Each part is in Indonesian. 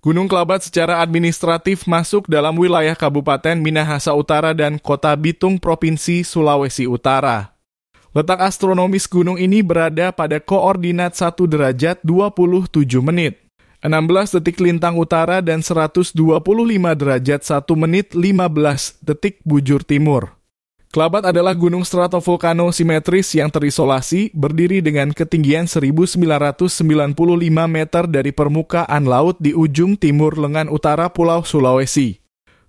Gunung Kelabat secara administratif masuk dalam wilayah Kabupaten Minahasa Utara dan Kota Bitung, Provinsi Sulawesi Utara. Letak astronomis gunung ini berada pada koordinat 1 derajat 27 menit, 16 detik lintang utara dan 125 derajat 1 menit 15 detik bujur timur. Kelabat adalah gunung stratovolcano simetris yang terisolasi, berdiri dengan ketinggian 1995 meter dari permukaan laut di ujung timur lengan utara Pulau Sulawesi.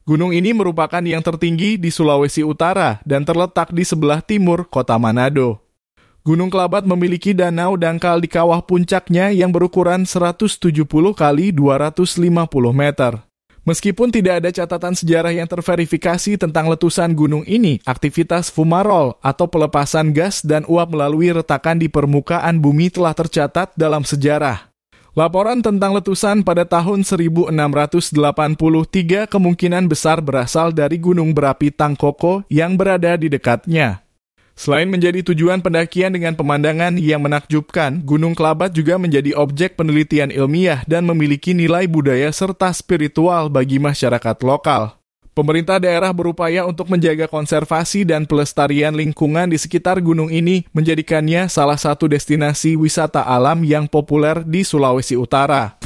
Gunung ini merupakan yang tertinggi di Sulawesi Utara dan terletak di sebelah timur kota Manado. Gunung Kelabat memiliki danau dangkal di kawah puncaknya yang berukuran 170 kali 250 meter. Meskipun tidak ada catatan sejarah yang terverifikasi tentang letusan gunung ini, aktivitas fumarol atau pelepasan gas dan uap melalui retakan di permukaan bumi telah tercatat dalam sejarah. Laporan tentang letusan pada tahun 1683 kemungkinan besar berasal dari gunung berapi Tangkoko yang berada di dekatnya. Selain menjadi tujuan pendakian dengan pemandangan yang menakjubkan, Gunung Kelabat juga menjadi objek penelitian ilmiah dan memiliki nilai budaya serta spiritual bagi masyarakat lokal. Pemerintah daerah berupaya untuk menjaga konservasi dan pelestarian lingkungan di sekitar gunung ini, menjadikannya salah satu destinasi wisata alam yang populer di Sulawesi Utara.